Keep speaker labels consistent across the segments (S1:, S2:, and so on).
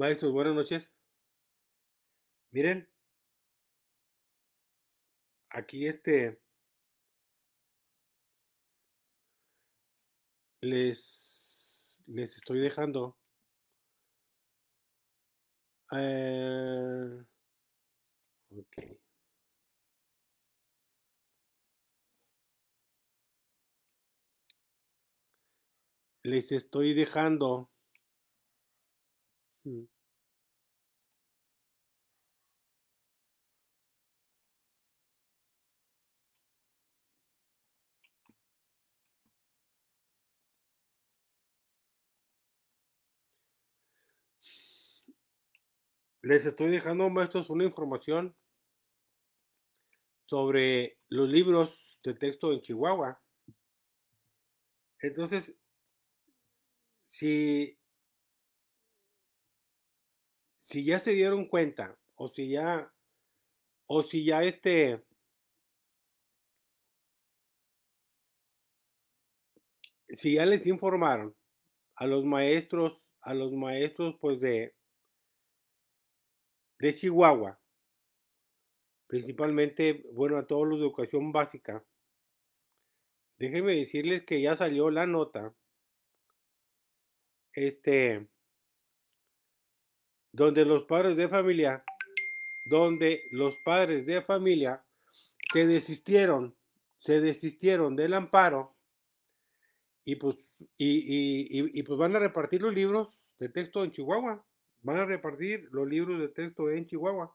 S1: Maestros, buenas noches. Miren, aquí este les, les estoy dejando eh, les estoy dejando Mm. Les estoy dejando, maestros, una información sobre los libros de texto en Chihuahua. Entonces, si si ya se dieron cuenta o si ya o si ya este si ya les informaron a los maestros a los maestros pues de de Chihuahua principalmente bueno a todos los de educación básica déjenme decirles que ya salió la nota este donde los padres de familia, donde los padres de familia se desistieron, se desistieron del amparo y pues, y, y, pues van a repartir los libros de texto en Chihuahua. Van a repartir los libros de texto en Chihuahua.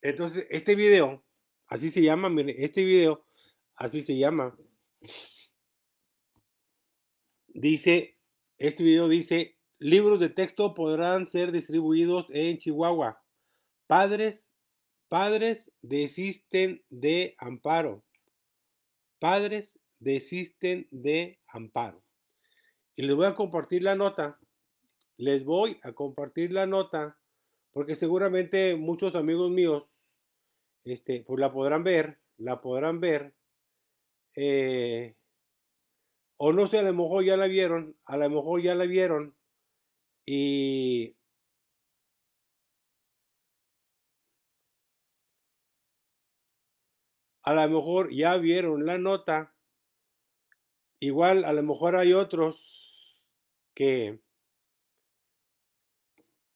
S1: Entonces, este video Así se llama, mire este video, así se llama. Dice, este video dice, libros de texto podrán ser distribuidos en Chihuahua. Padres, padres desisten de amparo. Padres desisten de amparo. Y les voy a compartir la nota. Les voy a compartir la nota porque seguramente muchos amigos míos este, pues la podrán ver, la podrán ver. Eh, o no sé, a lo mejor ya la vieron, a lo mejor ya la vieron. Y a lo mejor ya vieron la nota. Igual a lo mejor hay otros que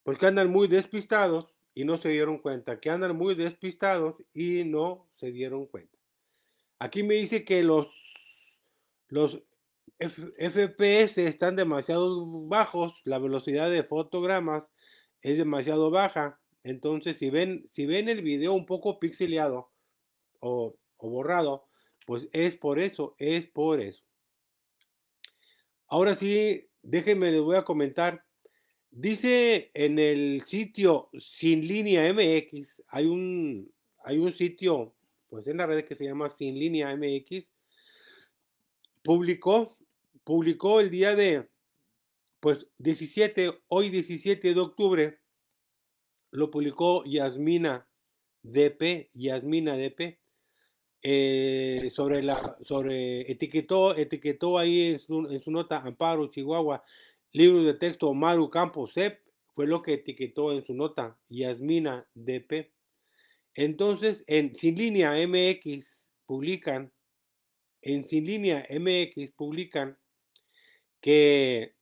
S1: Porque pues, andan muy despistados y no se dieron cuenta, que andan muy despistados y no se dieron cuenta. Aquí me dice que los, los FPS están demasiado bajos, la velocidad de fotogramas es demasiado baja, entonces si ven, si ven el video un poco pixeleado o, o borrado, pues es por eso, es por eso. Ahora sí, déjenme les voy a comentar Dice en el sitio Sin Línea MX, hay un, hay un sitio, pues en la red que se llama Sin Línea MX, publicó, publicó el día de, pues 17, hoy 17 de octubre, lo publicó Yasmina DP, Yasmina DP, eh, sobre la, sobre, etiquetó, etiquetó ahí en su nota Amparo Chihuahua Libros de texto Maru Campos Sep fue lo que etiquetó en su nota Yasmina DP. Entonces, en Sin Línea MX publican, en Sin Línea MX publican que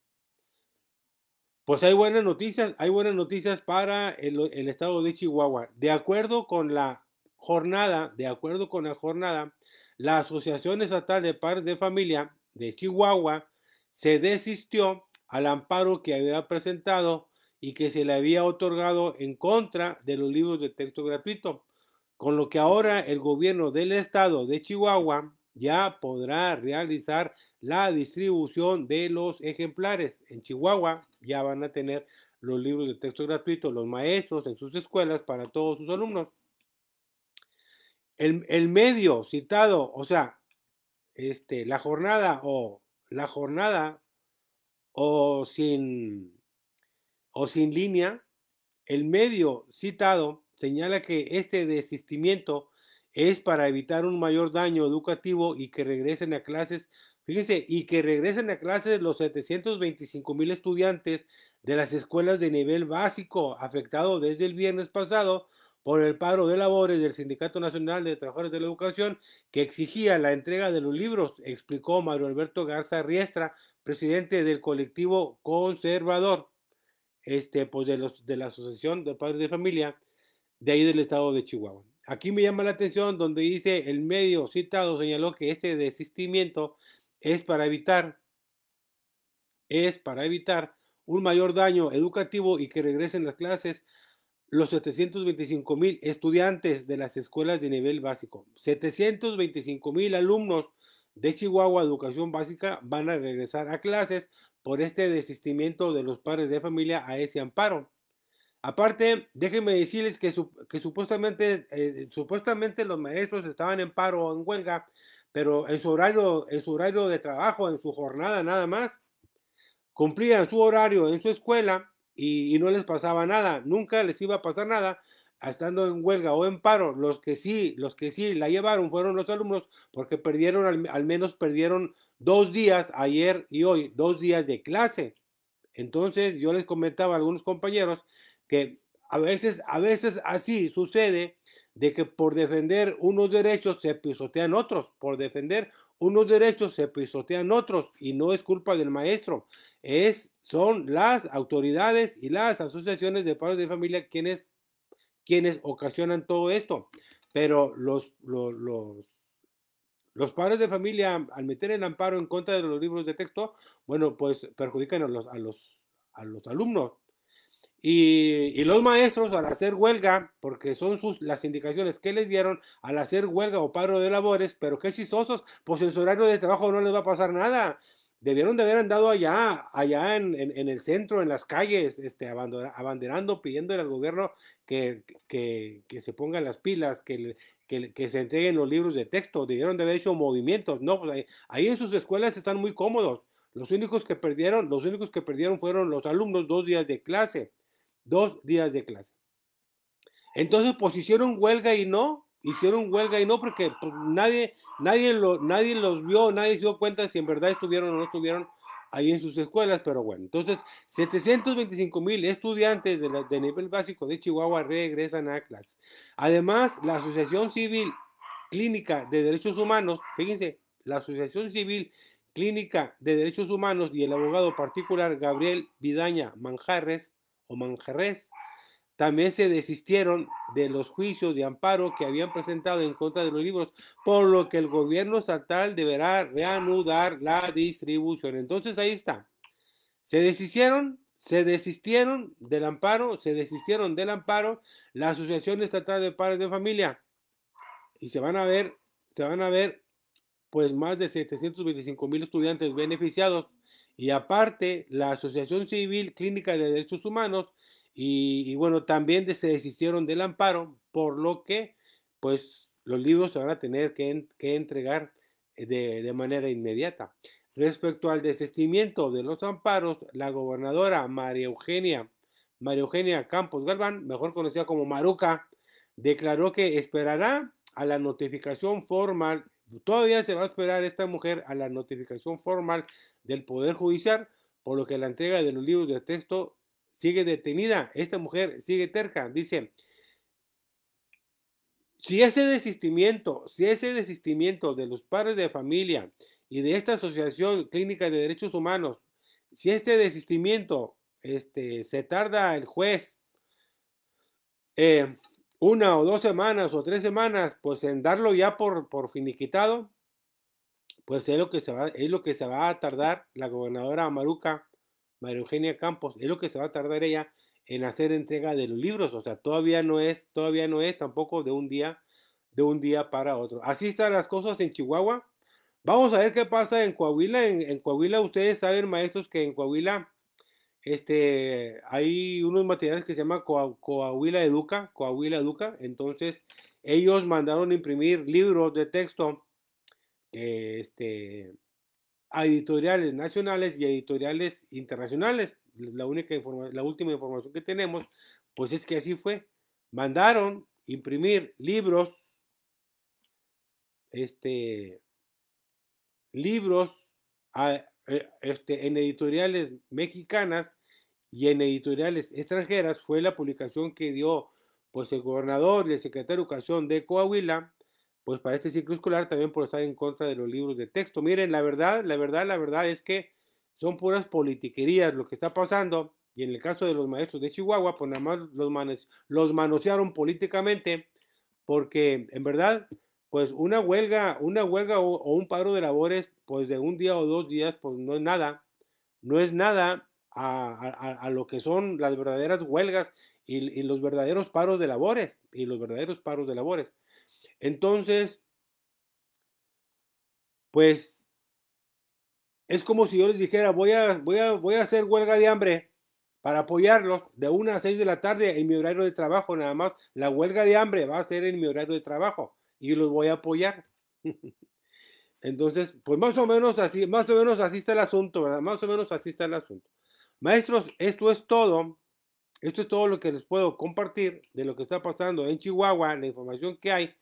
S1: pues hay buenas noticias, hay buenas noticias para el, el estado de Chihuahua. De acuerdo con la jornada, de acuerdo con la jornada, la Asociación Estatal de Padres de Familia de Chihuahua se desistió al amparo que había presentado y que se le había otorgado en contra de los libros de texto gratuito, con lo que ahora el gobierno del estado de Chihuahua ya podrá realizar la distribución de los ejemplares. En Chihuahua ya van a tener los libros de texto gratuito los maestros en sus escuelas para todos sus alumnos. El, el medio citado, o sea, este, la jornada o la jornada o sin, o sin línea, el medio citado señala que este desistimiento es para evitar un mayor daño educativo y que regresen a clases, fíjense, y que regresen a clases los 725 mil estudiantes de las escuelas de nivel básico afectados desde el viernes pasado por el paro de labores del Sindicato Nacional de Trabajadores de la Educación, que exigía la entrega de los libros, explicó Mario Alberto Garza Riestra, presidente del colectivo conservador este, pues de, de la Asociación de Padres de Familia de ahí del estado de Chihuahua. Aquí me llama la atención donde dice el medio citado señaló que este desistimiento es para evitar es para evitar un mayor daño educativo y que regresen las clases los 725 mil estudiantes de las escuelas de nivel básico, 725 mil alumnos de Chihuahua Educación Básica van a regresar a clases por este desistimiento de los padres de familia a ese amparo. Aparte, déjenme decirles que, supuestamente, eh, supuestamente los maestros estaban en paro o en huelga, pero en su, horario, en su horario de trabajo, en su jornada nada más, cumplían su horario en su escuela y, no les pasaba nada, nunca les iba a pasar nada estando en huelga o en paro, los que sí, los que sí la llevaron fueron los alumnos porque perdieron, al, menos perdieron dos días ayer y hoy, dos días de clase. Entonces yo les comentaba a algunos compañeros que a veces, a veces así sucede de que por defender unos derechos se pisotean otros, por defender unos derechos se pisotean otros y no es culpa del maestro, es, son las autoridades y las asociaciones de padres de familia quienes, quienes ocasionan todo esto. Pero los, los, los, los padres de familia, al meter el amparo en contra de los libros de texto, bueno, pues perjudican a los, a los, a los alumnos, y, los maestros al hacer huelga, porque son sus, las indicaciones que les dieron al hacer huelga o paro de labores, pero qué chistosos, pues en su horario de trabajo no les va a pasar nada. Debieron de haber andado allá, allá en, el centro, en las calles, este, abanderando, pidiéndole al gobierno que, se pongan las pilas, que, que, se entreguen los libros de texto. Debieron de haber hecho movimientos. No, pues, ahí, ahí en sus escuelas están muy cómodos. Los únicos que perdieron, los únicos que perdieron fueron los alumnos dos días de clase Dos días de clase. Entonces, pues hicieron huelga y no, hicieron huelga y no, porque pues, nadie, nadie, lo, nadie los vio, nadie se dio cuenta si en verdad estuvieron o no estuvieron ahí en sus escuelas, pero bueno, entonces 725 mil estudiantes de, de, nivel básico de Chihuahua regresan a clase. Además, la Asociación Civil Clínica de Derechos Humanos, fíjense, la Asociación Civil Clínica de Derechos Humanos y el abogado particular Gabriel Vidaña Manjarres o También se desistieron de los juicios de amparo que habían presentado en contra de los libros, por lo que el gobierno estatal deberá reanudar la distribución. Entonces ahí está. Se deshicieron, se desistieron del amparo, se desistieron del amparo la Asociación Estatal de Padres de Familia. Y se van a ver, se van a ver pues más de 725 mil estudiantes beneficiados y aparte, la Asociación Civil Clínica de Derechos Humanos, y, bueno, también se desistieron del amparo, por lo que, pues, los libros se van a tener que, entregar eh, de, de manera inmediata. Respecto al desistimiento de los amparos, la gobernadora María Eugenia, María Eugenia Campos Galván, mejor conocida como Maruca, declaró que esperará a la notificación formal Todavía se va a esperar esta mujer a la notificación formal del Poder Judicial, por lo que la entrega de los libros de texto sigue detenida. Esta mujer sigue terca. Dice, si ese desistimiento, si ese desistimiento de los padres de familia y de esta Asociación Clínica de Derechos Humanos, si este desistimiento este, se tarda el juez, eh, una o dos semanas o tres semanas, pues en darlo ya por, por finiquitado, pues es lo, que se va, es lo que se va a tardar la gobernadora Maruca, María Eugenia Campos, es lo que se va a tardar ella en hacer entrega de los libros, o sea, todavía no es, todavía no es tampoco de un día, de un día para otro. Así están las cosas en Chihuahua. Vamos a ver qué pasa en Coahuila. en Coahuila, ustedes saben, maestros, que en Coahuila este, hay unos materiales que se llama Coahuila Educa, Coahuila Educa, entonces ellos mandaron imprimir libros de texto, este, a editoriales nacionales y editoriales internacionales. La, única la última información que tenemos, pues es que así fue. Mandaron imprimir libros, este, libros a eh, este, en editoriales mexicanas y en editoriales extranjeras fue la publicación que dio pues el gobernador y el secretario de Educación de Coahuila, pues para este ciclo escolar también por estar en contra de los libros de texto. Miren, la verdad, la verdad, la verdad es que son puras politiquerías lo que está pasando y en el caso de los maestros de Chihuahua, pues nada más los, los manosearon políticamente porque en verdad pues una huelga, una huelga o, un paro de labores, pues de un día o dos días, pues no es nada, no es nada a, lo que son las verdaderas huelgas y, los verdaderos paros de labores, y los verdaderos paros de labores. Entonces, pues es como si yo les dijera, voy a, voy a, voy a hacer huelga de hambre para apoyarlos de una a seis de la tarde en mi horario de trabajo, nada más. La huelga de hambre va a ser en mi horario de trabajo y los voy a apoyar. Entonces, pues más o menos así, más o menos así está el asunto, ¿verdad? Más o menos así está el asunto. Maestros, esto es todo. Esto es todo lo que les puedo compartir de lo que está pasando en Chihuahua, la información que hay,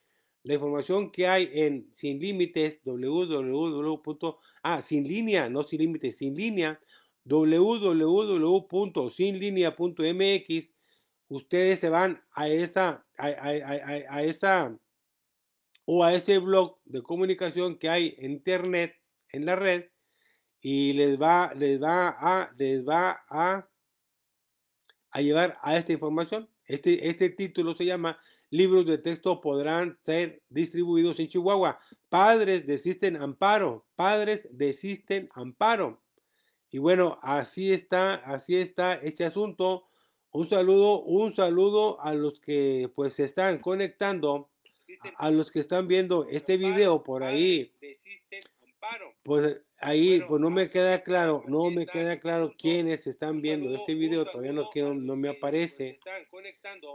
S1: la información que hay en Sin Límites, www. Ah, sin línea, no sin límites, sin línea, www.sinlinea.mx. Ustedes se van a esa, a, a, a, a esa o a ese blog de comunicación que hay en internet, en la red, y les va, les va a, les va a llevar a esta información. Este, este título se llama Libros de texto podrán ser distribuidos en Chihuahua. Padres desisten amparo. Padres desisten amparo. Y bueno, así está, así está este asunto. Un saludo, un saludo a los que pues se están conectando a los que están viendo este video por ah, ahí, pues eh, ahí, pues no me queda claro, no me queda claro quiénes están viendo este video, todavía no, quiero, no me aparece.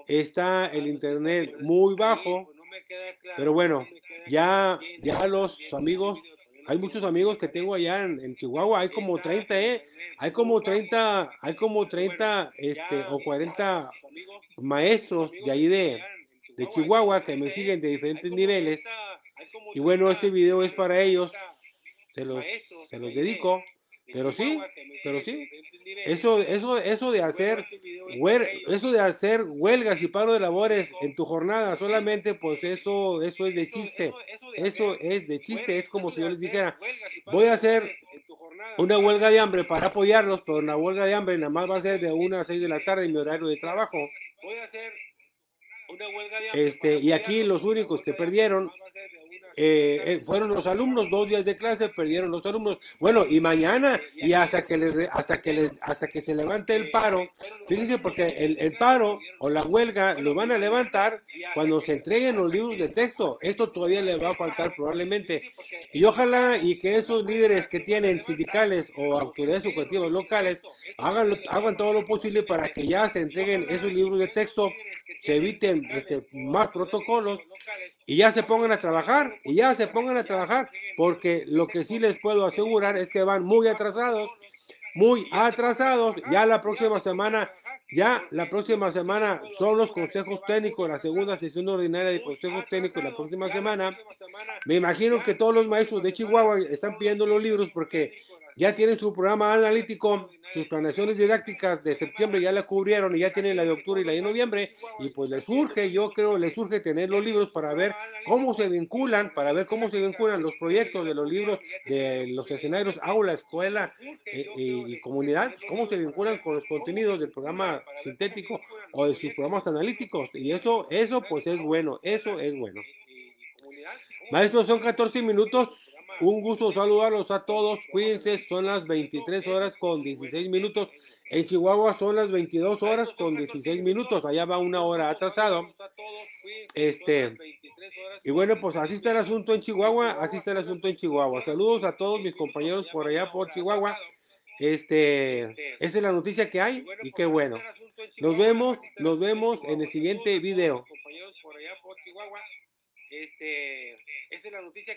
S1: Está el internet muy bajo, pero bueno, ya, ya los amigos hay muchos amigos que tengo allá en, Chihuahua, hay como 30, eh, Hay como 30, hay como 30 este, o 40 maestros de ahí de, de Chihuahua que me siguen de diferentes niveles. Y bueno, este video es para ellos. Se los, dedico. Pero sí, pero sí. Eso, eso, eso de hacer, este eso de hacer huelgas y paro de labores en tu jornada solamente, pues eh, eso, eso es de chiste. Eso es de chiste. Es como si yo les dijera, voy a hacer una huelga de hambre para apoyarlos, pero una huelga de hambre nada más va a ser de 1 a 6 de la tarde en mi horario de trabajo. Voy a hacer este, y aquí los únicos que perdieron eh, eh, fueron los alumnos, dos días de clase perdieron los alumnos. Bueno, y mañana, y hasta que les, hasta que les, hasta que se levante el paro, fíjense, porque el, paro o la huelga lo van a levantar cuando se entreguen los libros de texto. Esto todavía le va a faltar probablemente. Y ojalá y que esos líderes que tienen sindicales o autoridades educativas locales hagan, hagan todo lo posible para que ya se entreguen esos libros de texto se eviten este, más protocolos y ya se pongan a trabajar, y ya se pongan a trabajar, porque lo que sí les puedo asegurar es que van muy atrasados, muy atrasados, ya la próxima semana, ya la próxima semana son los consejos técnicos, la segunda sesión ordinaria de consejos técnicos la próxima semana. Me imagino que todos los maestros de Chihuahua están pidiendo los libros porque ya tienen su programa analítico, sus planeaciones didácticas de septiembre ya la cubrieron y ya tienen la de octubre y la de noviembre, y pues les surge, yo creo, les surge tener los libros para ver cómo se vinculan, para ver cómo se vinculan los proyectos de los libros, de los escenarios, aula, escuela eh, y, comunidad, pues, cómo se vinculan con los contenidos del programa sintético o de sus programas analíticos, y eso, eso pues es bueno, eso es bueno. Maestros, son 14 minutos. Un gusto saludarlos a todos. Cuídense, son las 23 horas con 16 minutos. En Chihuahua son las 22 horas con 16 minutos. Allá va una hora atrasado. Este. Y bueno, pues así está el asunto en Chihuahua. Así está el asunto en Chihuahua. Saludos a todos mis compañeros por allá por Chihuahua. Este, esa es la noticia que hay y qué bueno. Nos vemos, nos vemos en el siguiente video. Este, esa es la noticia